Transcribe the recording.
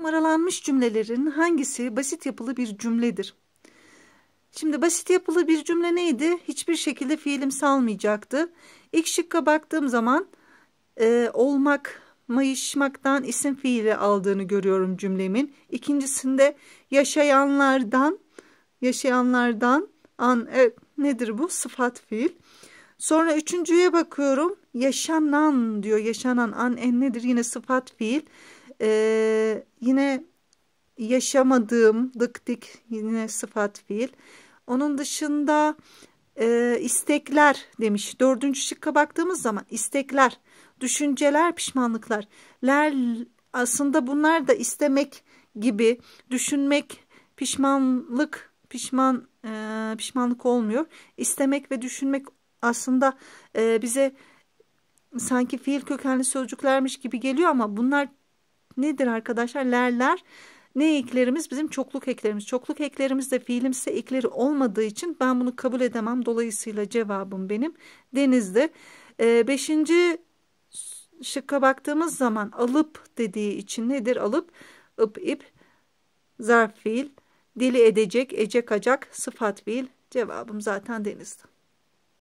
Numaralanmış cümlelerin hangisi basit yapılı bir cümledir? Şimdi basit yapılı bir cümle neydi? Hiçbir şekilde fiilim salmayacaktı. İlk şıkka baktığım zaman e, olmak, mayışmaktan isim fiili aldığını görüyorum cümlemin. İkincisinde yaşayanlardan, yaşayanlardan an e, nedir bu? Sıfat fiil. Sonra üçüncüye bakıyorum. Yaşanan diyor. Yaşanan an en nedir? Yine sıfat fiil. Ee, yine yaşamadığım dık yine sıfat fiil. Onun dışında e, istekler demiş. Dördüncü şıkka baktığımız zaman istekler, düşünceler, pişmanlıklar. Ler aslında bunlar da istemek gibi düşünmek, pişmanlık, pişman e, pişmanlık olmuyor. İstemek ve düşünmek aslında e, bize sanki fiil kökenli sözcüklermiş gibi geliyor ama bunlar nedir arkadaşlar? Lerler ne eklerimiz? Bizim çokluk eklerimiz. Çokluk eklerimiz de fiilimsi ekleri olmadığı için ben bunu kabul edemem. Dolayısıyla cevabım benim denizdi. E, beşinci şıkka baktığımız zaman alıp dediği için nedir? Alıp, ıp, ip, zarf fiil, dili edecek, ecek, acak, sıfat fiil. Cevabım zaten denizdi.